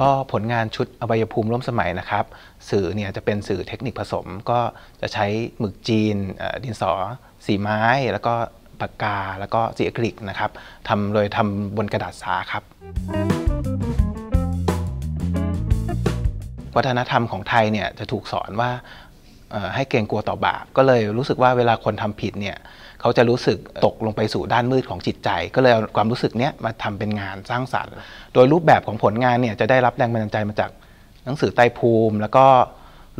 ก็ผลงานชุดอวัยภูมิร่วมสมัยนะครับ สื่อเนี่ยจะเป็นสื่อเทคนิคผสม ก็จะใช้หมึกจีน ดินสอ สีไม้แล้วก็ปากกาแล้วก็สีอะคริกนะครับทำโดยทำบนกระดาษสาครับ วัฒนธรรมของไทยเนี่ยจะถูกสอนว่าให้เกรงกลัวต่อบาป ก็เลยรู้สึกว่าเวลาคนทำผิดเนี่ย เขาจะรู้สึกตกลงไปสู่ด้านมืดของจิตใจ ก็เลยเอาความรู้สึกเนี้ยมาทำเป็นงานสร้างสารรค์ โดยรูปแบบของผลงานเนี่ยจะได้รับแรงบันดาลใจมาจากหนังสือไต้ภูมิ แล้วก็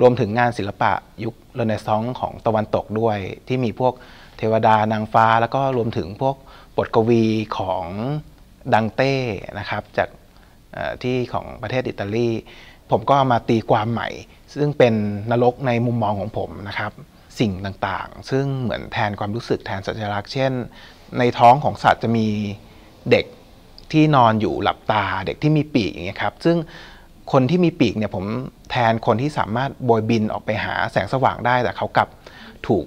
รวมถึงงานศิลปะยุค เรเนซองส์ของตะวันตกด้วย ที่มีพวกเทวดานางฟ้า แล้วก็รวมถึงพวกบทกวีของดังเต้นะครับจากที่ของประเทศอิตาลี ผมก็มาตีความใหม่ซึ่งเป็นนรกในมุมมองของผมนะครับสิ่งต่างๆ ซึ่งเหมือนแทนความรู้สึกแทนสัญลักษณ์เช่น ในท้องของสัตว์จะมีเด็กที่นอนอยู่หลับตา เด็กที่มีปีกอย่างเงี้ยครับซึ่งคนที่มีปีกเนี่ยผมแทนคนที่สามารถบบยบินออกไปหาแสงสว่างได้แต่เขากลับถูก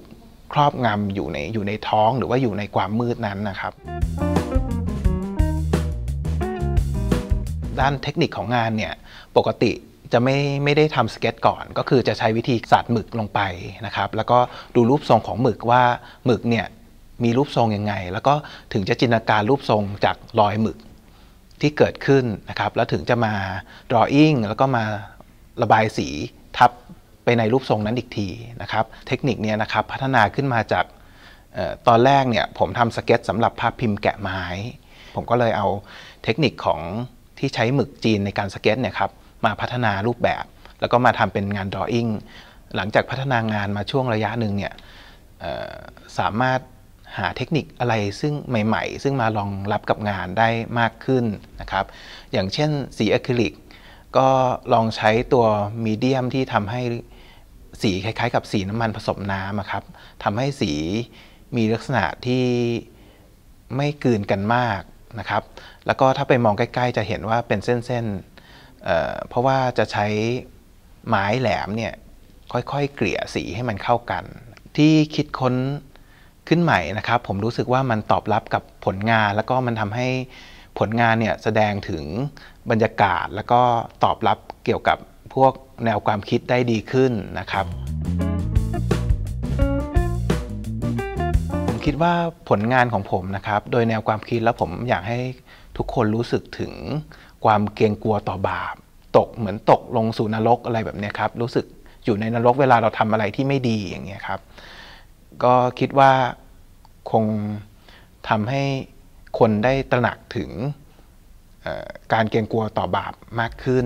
ครอบงำอยู่ในอยู่ในท้องหรือว่าอยู่ในความมืดนั้นนะครับ ด้านเทคนิคของงานเนี่ยปกติจะไม่ไม่ได้ทำสเก็ตก่อน ก็คือจะใช้วิธีสาดหมึกลงไปนะครับ แล้วก็ดูรูปทรงของหมึกว่าหมึกเนี่ยมีรูปทรงยังไง แล้วก็ถึงจะจินตนาการรูปทรงจากรอยหมึกที่เกิดขึ้นนะครับ แล้วถึงจะมา drawing แล้วก็มาระบายสีทับไปในรูปทรงนั้นอีกทีนะครับเทคนิคนี้นะครับพัฒนาขึ้นมาจากตอนแรกเนี่ยผมทำสเก็ตสำหรับภาพพิมพ์แกะไม้ผมก็เลยเอาเทคนิคของที่ใช้หมึกจีนในการสเก็ตเนี่ยครับมาพัฒนารูปแบบแล้วก็มาทำเป็นงานดรออิ่งหลังจากพัฒนางานมาช่วงระยะหนึ่งเนี่ยสามารถหาเทคนิคอะไรซึ่งใหม่ ๆ ซึ่งมารองรับกับงานได้มากขึ้นนะครับอย่างเช่นสีอะคริลิกก็ลองใช้ตัวมีเดียมที่ทำให้สีคล้าย ๆ กับสีน้ำมันผสมน้ำครับทำให้สีมีลักษณะที่ไม่กืนกันมากนะครับแล้วก็ถ้าไปมองใกล้ ๆ จะเห็นว่าเป็นเส้นๆเพราะว่าจะใช้ไม้แหลมเนี่ยค่อยๆเกลี่ยสีให้มันเข้ากัน ที่คิดค้นขึ้นใหม่นะครับ ผมรู้สึกว่ามันตอบรับกับผลงาน แล้วก็มันทำให้ผลงานเนี่ยแสดงถึงบรรยากาศ แล้วก็ตอบรับเกี่ยวกับพวกแนวความคิดได้ดีขึ้นนะครับ ผมคิดว่าผลงานของผมนะครับโดยแนวความคิดแล้วผมอยากให้ทุกคนรู้สึกถึงความเกรงกลัวต่อบาป ตกเหมือนตกลงสู่นรกอะไรแบบนี้ครับรู้สึกอยู่ในนรกเวลาเราทำอะไรที่ไม่ดีอย่างเงี้ยครับ ก็คิดว่าคงทำให้คนได้ตระหนักถึงการเกรงกลัวต่อบาปมากขึ้น